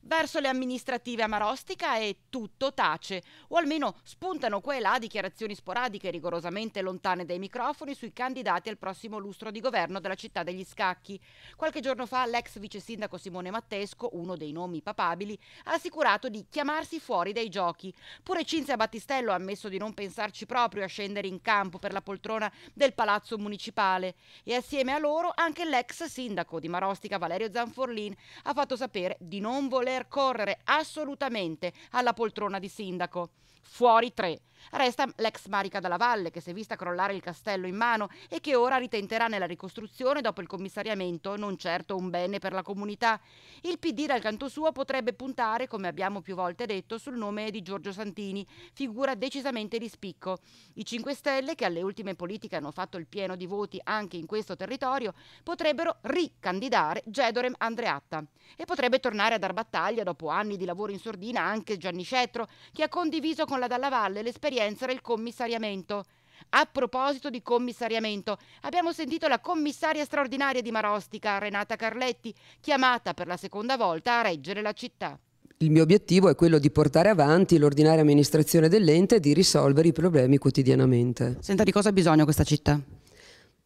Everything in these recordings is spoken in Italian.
Verso le amministrative a Marostica e tutto tace, o almeno spuntano qua e là dichiarazioni sporadiche rigorosamente lontane dai microfoni sui candidati al prossimo lustro di governo della città degli Scacchi. Qualche giorno fa l'ex vice sindaco Simone Mattesco, uno dei nomi papabili, ha assicurato di chiamarsi fuori dai giochi. Pure Cinzia Battistello ha ammesso di non pensarci proprio a scendere in campo per la poltrona del palazzo municipale e assieme a loro anche l'ex sindaco di Marostica Valerio Zanforlin ha fatto sapere di non voler voler correre assolutamente alla poltrona di sindaco. Fuori tre. Resta l'ex Marica dalla Valle che si è vista crollare il castello in mano e che ora ritenterà nella ricostruzione dopo il commissariamento non certo un bene per la comunità. Il PD dal canto suo potrebbe puntare, come abbiamo più volte detto, sul nome di Giorgio Santini, figura decisamente di spicco. I 5 Stelle, che alle ultime politiche hanno fatto il pieno di voti anche in questo territorio, potrebbero ricandidare Gedorem Andreatta e potrebbe tornare ad arbattare battaglia dopo anni di lavoro in sordina anche Gianni Cetro, che ha condiviso con la Dalla Valle l'esperienza del commissariamento. A proposito di commissariamento, abbiamo sentito la commissaria straordinaria di Marostica, Renata Carletti, chiamata per la seconda volta a reggere la città. Il mio obiettivo è quello di portare avanti l'ordinaria amministrazione dell'ente e di risolvere i problemi quotidianamente. Senta, di cosa ha bisogno questa città?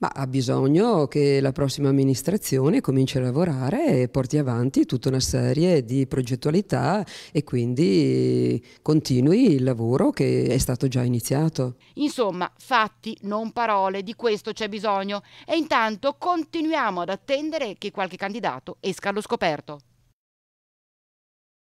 Ma ha bisogno che la prossima amministrazione cominci a lavorare e porti avanti tutta una serie di progettualità e quindi continui il lavoro che è stato già iniziato. Insomma, fatti, non parole, di questo c'è bisogno e intanto continuiamo ad attendere che qualche candidato esca allo scoperto.